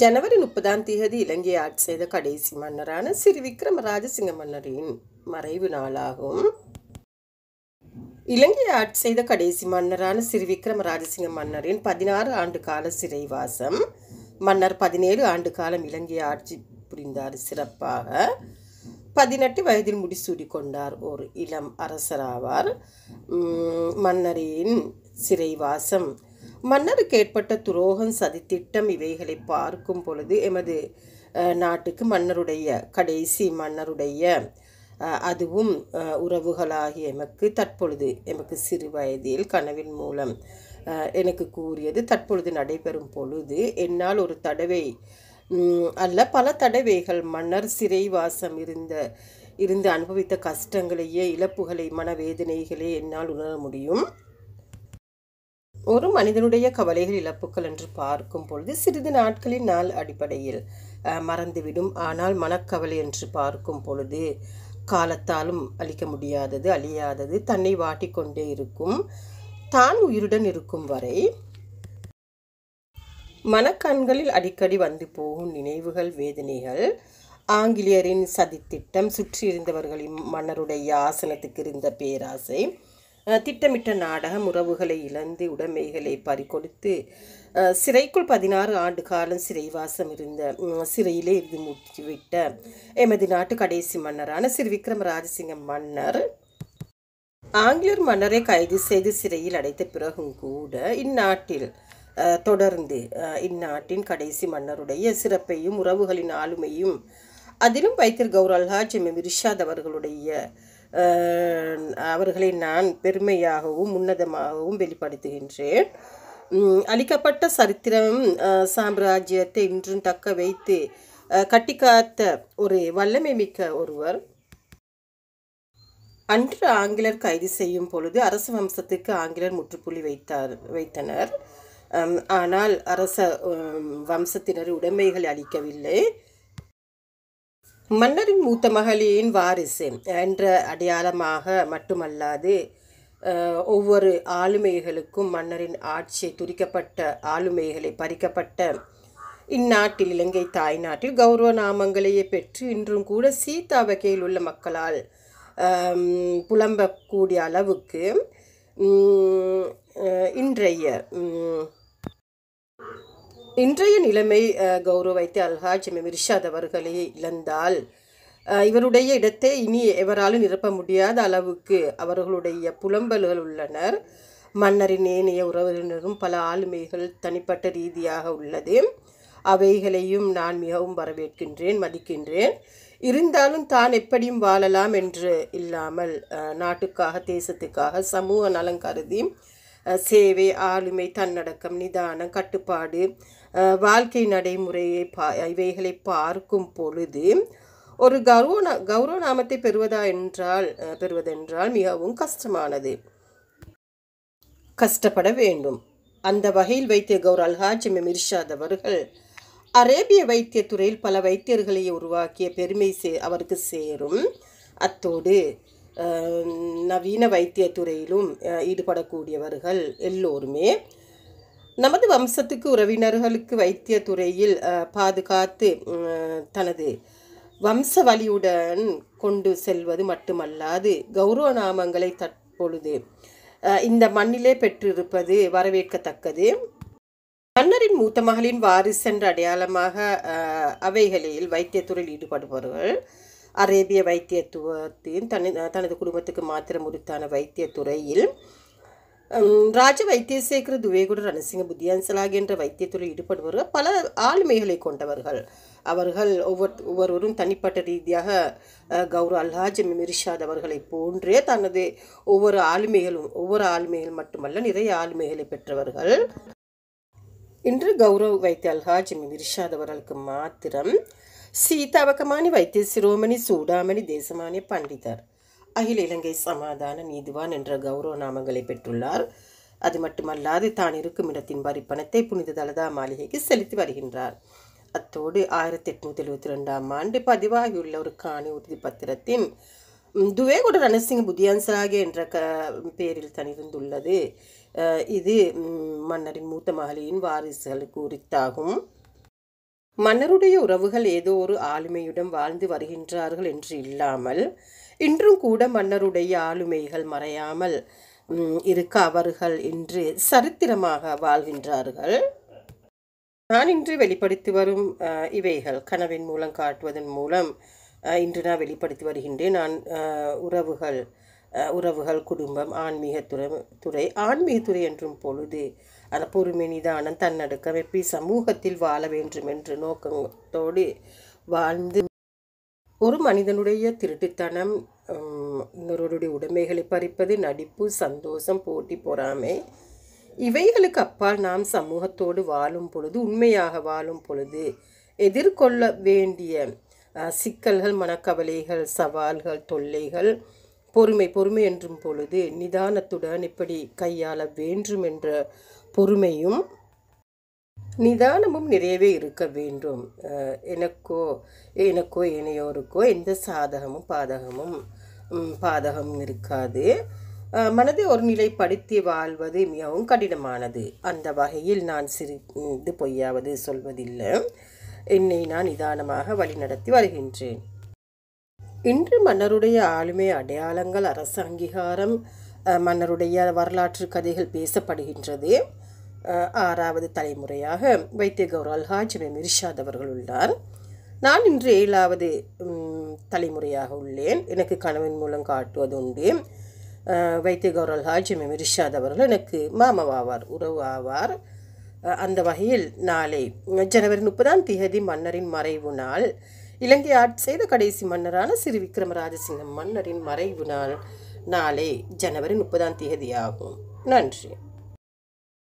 ஜனவரி முப்பதாம் தேதி இலங்கையை ஆட்சி செய்த கடைசி மன்னரான ஸ்ரீ விக்ரம ராஜசிங்க மன்னரின் மறைவு நாளாகும் இலங்கையை ஆட்சி செய்த கடைசி மன்னரான ஸ்ரீ விக்ரம ராஜசிங்க மன்னரின் பதினாறு ஆண்டு கால சிறைவாசம் மன்னர் பதினேழு ஆண்டு காலம் இலங்கையை ஆட்சி புரிந்தார் சிறப்பாக பதினெட்டு வயதில் முடிசூடி கொண்டார் ஒரு இளம் அரசராவார் மன்னரின் சிறைவாசம் மன்னருக்கு ஏற்பட்ட துரோகம் சதித்திட்டம் இவைகளை பார்க்கும் பொழுது எமது நாட்டுக்கு மன்னருடைய கடைசி மன்னருடைய அதுவும் உறவுகளாகிய எமக்கு தற்பொழுது எமக்கு சிறு வயதில் கனவின் மூலம் எனக்கு கூறியது தற்பொழுது நடைபெறும் பொழுது என்னால் ஒரு தடவை அல்ல பல தடவைகள் மன்னர் சிறைவாசம் இருந்த இருந்து அனுபவித்த கஷ்டங்களையே இழப்புகளை மனவேதனைகளே என்னால் உணர முடியும் ஒரு மனிதனுடைய கவலைகள் இழப்புகள் என்று பார்க்கும் பொழுது சிறிது நாட்களின் நாள் அடிப்படையில் மறந்துவிடும் ஆனால் மனக்கவலை என்று பார்க்கும் பொழுது காலத்தாலும் அழிக்க முடியாதது அழியாதது தன்னை வாட்டிக்கொண்டே இருக்கும் தான் உயிருடன் இருக்கும் வரை மனக்கண்களில் அடிக்கடி வந்து போகும் நினைவுகள் வேதனைகள் ஆங்கிலேயரின் சதித்திட்டம் சுற்றியிருந்தவர்களின் மன்னருடைய ஆசனத்துக்கு இருந்த பேராசை திட்டமிட்ட நாடகம் உறவுகளை இழந்து உடைமைகளை பறிகொடுத்து சிறைக்குள் பதினாறு ஆண்டு காலம் சிறைவாசம் இருந்த சிறையிலே இருந்து மூட்டிவிட்ட எமது நாட்டு கடைசி மன்னரான சிறு விக்ரம ராஜசிங்க மன்னர் ஆங்கிலர் மன்னரை கைது செய்து சிறையில் அடைத்த பிறகும் கூட இந்நாட்டில் தொடர்ந்து இந்நாட்டின் கடைசி மன்னருடைய சிறப்பையும் உறவுகளின் ஆளுமையும் அதிலும் வைத்திரு கௌரல்ஹாஜ் எம் ரிஷாத் அவர்களுடைய அவர்களை நான் பெருமையாகவும் உன்னதமாகவும் வெளிப்படுத்துகின்றேன் அளிக்கப்பட்ட சரித்திரம் சாம்ராஜ்யத்தை இன்றும் தக்க வைத்து கட்டிக்காத்த ஒரு வல்லமை மிக்க ஒருவர் அன்று ஆங்கிலர் கைது செய்யும் பொழுது அரச வம்சத்துக்கு ஆங்கிலர் முற்றுப்புள்ளி வைத்தார் வைத்தனர் ஆனால் அரச வம்சத்தினர் உடைமைகள் அளிக்கவில்லை மன்னரின் மூத்த மகளின் வாரிசு என்ற அடையாளமாக மட்டுமல்லாது ஒவ்வொரு ஆளுமைகளுக்கும் மன்னரின் ஆட்சியை துரிக்கப்பட்ட ஆளுமைகளை பறிக்கப்பட்ட இந்நாட்டில் இலங்கை தாய்நாட்டில் கௌரவ நாமங்களையே பெற்று இன்றும் கூட சீதா வகையில் உள்ள மக்களால் புலம்பக்கூடிய அளவுக்கு இன்றைய இன்றைய நிலைமை கௌரவ வைத்திய அல்ஹாஜ் எம் அவர்களை இழந்தால் இவருடைய இடத்தை இனி எவராலும் நிரப்ப முடியாத அளவுக்கு அவர்களுடைய புலம்பல்கள் உள்ளனர் மன்னரின் ஏனைய உறவினரும் பல ஆளுமைகள் தனிப்பட்ட ரீதியாக உள்ளது அவைகளையும் நான் மிகவும் வரவேற்கின்றேன் மதிக்கின்றேன் இருந்தாலும் தான் எப்படியும் வாழலாம் என்று இல்லாமல் நாட்டுக்காக தேசத்துக்காக சமூக நலம் கருதி சேவை ஆளுமை தன்னடக்கம் நிதானம் கட்டுப்பாடு வாழ்க்கை நடைமுறையை பா இவைகளை பார்க்கும் பொழுது ஒரு கௌரவ கௌரவ நாமத்தை பெறுவதா என்றால் பெறுவதென்றால் மிகவும் கஷ்டமானது கஷ்டப்பட வேண்டும் அந்த வகையில் வைத்திய கௌர் அல்ஹாஜ் மிர்ஷாத் அவர்கள் அரேபிய வைத்தியத்துறையில் பல வைத்தியர்களை உருவாக்கிய பெருமை சே அவருக்கு சேரும் அத்தோடு நவீன வைத்தியத்துறையிலும் ஈடுபடக்கூடியவர்கள் எல்லோருமே நமது வம்சத்துக்கு உறவினர்களுக்கு வைத்திய துறையில் பாதுகாத்து தனது வம்ச வழியுடன் கொண்டு செல்வது மட்டுமல்லாது கௌரவ நாமங்களை தற்பொழுது இந்த மண்ணிலே பெற்றிருப்பது வரவேற்கத்தக்கது மன்னரின் மூத்த மகளின் வாரிசு என்ற அடையாளமாக அவைகளில் வைத்தியத்துறையில் ஈடுபடுபவர்கள் அரேபிய வைத்தியத்துவத்தின் தனி தனது குடும்பத்துக்கு மாத்திரம் உரித்தான வைத்தியத்துறையில் ராஜ வைத்தியசேகர துவேகுடர் ரணசிங்க புத்தியான்சலாக என்ற வைத்தியத்தில் ஈடுபடுபவர்கள் பல ஆளுமைகளை கொண்டவர்கள் அவர்கள் ஒவ்வொரு ஒவ்வொருவரும் தனிப்பட்ட ரீதியாக கௌரவ அல்ஹாஜ் மிர்ஷாத் அவர்களை போன்றே தனது ஒவ்வொரு ஆளுமைகளும் ஒவ்வொரு ஆளுமைகள் மட்டுமல்ல நிறைய ஆளுமைகளை பெற்றவர்கள் இன்று கௌரவ் வைத்திய அல்ஹாஜ் மிர்ஷாத் அவர்களுக்கு மாத்திரம் சீதாவகமானி வைத்திய சிரோமணி சூடாமணி தேசமானிய பண்டிதர் அகில இலங்கை சமாதான நீதிவான் என்ற கௌரவ நாமங்களை பெற்றுள்ளார் அது மட்டுமல்லாது தான் இருக்கும் இடத்தின் வரி பணத்தை புனித தலதா மாளிகைக்கு செலுத்தி வருகின்றார் அத்தோடு ஆயிரத்தி எட்நூற்றி எழுபத்தி ரெண்டாம் ஆண்டு பதிவாகியுள்ள ஒரு காணி உறுதி பத்திரத்தின் துவேகுட ரணசிங் புத்தியான்சராகே என்ற க பேரில் தனிருந்துள்ளது இது மன்னரின் மூத்த மகளியின் வாரிசுகளுக்கு உரித்தாகும் மன்னருடைய உறவுகள் ஏதோ ஒரு ஆளுமையுடன் வாழ்ந்து வருகின்றார்கள் என்று இல்லாமல் இன்றும் கூட மன்னருடைய ஆளுமைகள் மறையாமல் இருக்க அவர்கள் இன்று சரித்திரமாக வாழ்கின்றார்கள் நான் இன்று வெளிப்படுத்தி வரும் இவைகள் கனவின் மூலம் காட்டுவதன் மூலம் இன்று நான் வெளிப்படுத்தி வருகின்றேன் நான் உறவுகள் உறவுகள் குடும்பம் ஆன்மீகத்துறை துறை ஆன்மீகத்துறை என்றும் பொழுது பொறுமை நிதானம் தன்னடுக்கம் சமூகத்தில் வாழ வேண்டும் என்று நோக்கத்தோடு வாழ்ந்து ஒரு மனிதனுடைய திருட்டுத்தனம் இன்னொருடைய உடைமைகளை பறிப்பது நடிப்பு சந்தோஷம் போட்டி பொறாமை இவைகளுக்கு அப்பால் நாம் சமூகத்தோடு வாழும் பொழுது உண்மையாக வாழும் பொழுது எதிர்கொள்ள வேண்டிய சிக்கல்கள் மனக்கவலைகள் சவால்கள் தொல்லைகள் பொறுமை பொறுமை என்றும் பொழுது நிதானத்துடன் இப்படி கையாள வேண்டும் என்ற பொறுமையும் நிதானமும் நிறையவே இருக்க வேண்டும் எனக்கோ எனக்கோ இணையோருக்கோ எந்த சாதகமும் பாதகமும் பாதகமும் இருக்காது மனதை ஒரு நிலைப்படுத்தி வாழ்வது மிகவும் கடினமானது அந்த வகையில் நான் சிறு இது பொய்யாவது சொல்வதில்லை என்னை நான் நிதானமாக வழிநடத்தி வருகின்றேன் இன்று மன்னருடைய ஆளுமை அடையாளங்கள் அரசு அங்கீகாரம் மன்னருடைய வரலாற்று கதைகள் பேசப்படுகின்றது ஆறாவது தலைமுறையாக வைத்திய கௌரால் ஹாஜ் மிர்ஷாத் அவர்கள் உள்ளார் நான் இன்று ஏழாவது தலைமுறையாக உள்ளேன் எனக்கு கனவின் மூலம் காட்டுவது உண்டு வைத்திய கௌரல் ஹாஜ் மிர்ஷாத் அவர்கள் எனக்கு மாமாவார் உறவு ஆவார் அந்த வகையில் நாளை ஜனவரி முப்பதாம் தேதி மன்னரின் மறைவு நாள் இலங்கை ஆட்சி செய்த கடைசி மன்னரான ஸ்ரீ விக்ரமராஜசிங்கம் மன்னரின் மறைவு நாள் நாளே ஜனவரி முப்பதாம் தேதியாகும் நன்றி